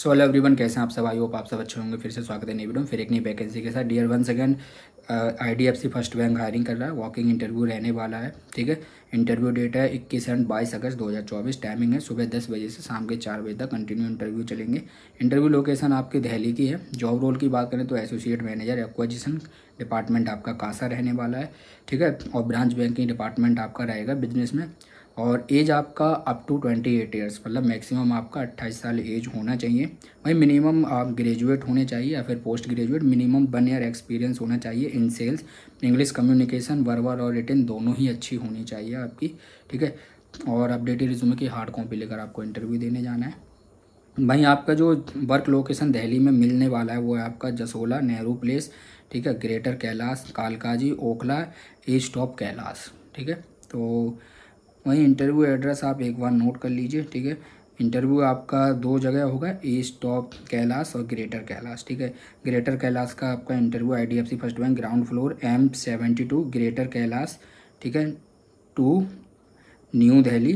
so hello everyone कैसे हैं आप सब आई होप आप सब अच्छे होंगे फिर से स्वागत है नई वीडियो फिर एक नई वैकेंसी के साथ dear one second I D F C first bank hiring कर रहा है वॉकिंग इंटरव्यू रहने वाला है ठीक है इंटरव्यू डेट है इक्कीस एंड बाईस अगस्त 2024 टाइमिंग है सुबह दस बजे से शाम के चार बजे तक कंटिन्यू इंटरव्यू चलेंगे इंटरव्यू लोकेशन आपकी दहली की है जॉब रोल की बात करें तो एसोसिएट मैनेजर एक्वाजिशन डिपार्टमेंट आपका कासा रहने वाला है ठीक है और ब्रांच बैंकिंग डिपार्टमेंट आपका रहेगा बिजनेस में और एज आपका up to twenty eight years मतलब मैक्सिमम आपका अट्ठाईस साल एज होना चाहिए वहीं मिनिमम आप ग्रेजुएट होने चाहिए या फिर post graduate minimum one year experience होना चाहिए इन सेल्स इंग्लिश कम्युनिकेशन वर्वर और रिटर्न दोनों ही अच्छी होनी चाहिए आपकी ठीक है और अपडेटेड रिज्यूमे की हार्ड कॉपी लेकर आपको इंटरव्यू देने जाना है भाई आपका जो वर्क लोकेशन दिल्ली में मिलने वाला है वो है आपका जसोला नेहरू प्लेस ठीक है ग्रेटर कैलाश कालकाजी ओखला एज टॉप कैलाश ठीक है तो वहीं इंटरव्यू एड्रेस आप एक बार नोट कर लीजिए ठीक है इंटरव्यू आपका दो जगह होगा ईस्ट टॉप कैलाश और ग्रेटर कैलाश ठीक है ग्रेटर कैलाश का आपका interview IDFC first bank ground floor M seventy two greater Kailash ठीक है two New Delhi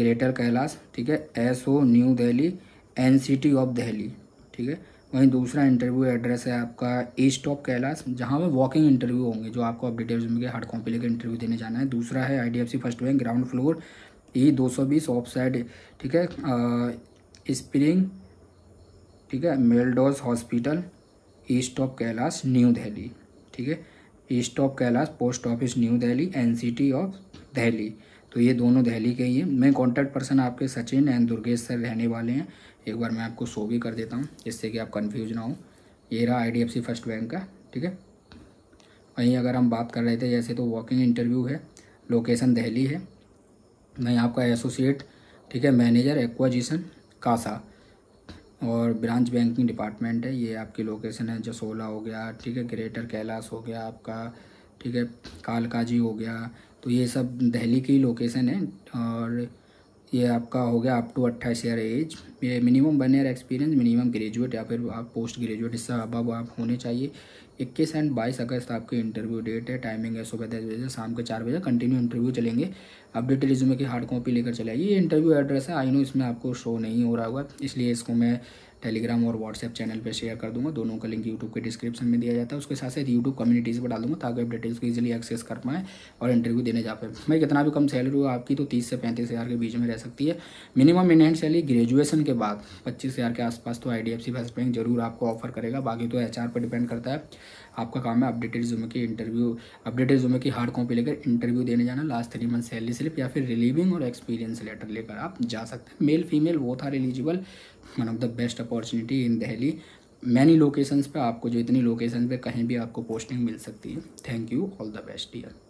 greater Kailash ठीक है S O New Delhi N city of Delhi ठीक है वहीं दूसरा इंटरव्यू एड्रेस है आपका ए ऑफ कैलाश जहाँ पर वॉकिंग इंटरव्यू होंगे जो आपको अब डिटेल्स में हार्ड कॉपी लेकर इंटरव्यू देने जाना है दूसरा है I first bank ground floor E दो सौ बीस ऑफ साइड ठीक है स्प्रिंग ठीक है मेलडोज hospital east of Kailash New Delhi ठीक है east of Kailash post office New Delhi NCT of Delhi तो ये दोनों दहली के ही हैं मैं कॉन्टैक्ट पर्सन आपके सचिन एंड दुर्गेश सर रहने वाले हैं एक बार मैं आपको शो भी कर देता हूँ जिससे कि आप कन्फ्यूज ना हो ये रहा आई फर्स्ट बैंक का ठीक है वहीं अगर हम बात कर रहे थे जैसे तो वॉकिंग इंटरव्यू है लोकेशन दहली है वहीं आपका एसोसिएट ठीक है मैनेजर एक्वाजिशन कासा और ब्रांच बैंकिंग डिपार्टमेंट है ये आपकी लोकेशन है जसोला हो गया ठीक है ग्रेटर कैलाश हो गया आपका ठीक है कालकाजी हो गया तो ये सब दिल्ली की लोकेशन है और ये आपका हो गया अप टू अट्ठाईस ईयर एज ये minimum one year experience minimum graduate या फिर आप पोस्ट ग्रेजुएट इससे अब आप होने चाहिए इक्कीस एंड बाईस अगस्त आपकी इंटरव्यू डेट है टाइमिंग है सुबह दस बजे शाम के चार बजे कंटिन्यू इंटरव्यू चलेंगे अपडेटेड रिज्यूमे की हार्ड कॉपी लेकर चले आइए ये इंटरव्यू एड्रेस है आई नो इसमें आपको शो नहीं हो रहा होगा इसलिए इसको मैं टेलीग्राम और व्हाट्सएप चैनल पर शेयर कर दूंगा दोनों का लिंक यूट्यूब के डिस्क्रिप्शन में दिया जाता है उसके साथ साथ यूट्यूब कम्युनिटीज़ पर डाल दूँगा ताकि आप डिटेल्स को ईजिली एक्सेस कर पाएँ और इंटरव्यू देने जा पाए भाई कितना भी कम सैलरी हो आपकी तो तीस से पैंतीस हज़ार के बीच में रह सकती है minimum in hand salary graduation के बाद पच्चीस हज़ार के आसपास तो आई डी एफ बैंक जरूर आपको ऑफर करेगा बाकी तो एच आर पर डिपेंड करता है आपका काम है अपडेटेड जुमे की इंटरव्यू अपडेटेड जुमे की हार्ड कॉपी लेकर इंटरव्यू देने जाना last three month salary slip या फिर रिलीविंग और एक्सपीरियंस लेटर लेकर आप जा सकते हैं मेल फीमेल वो था eligible one of the best opportunity in Delhi many locations पे आपको जो इतनी लोकेशन पे कहीं भी आपको पोस्टिंग मिल सकती है thank you all the best year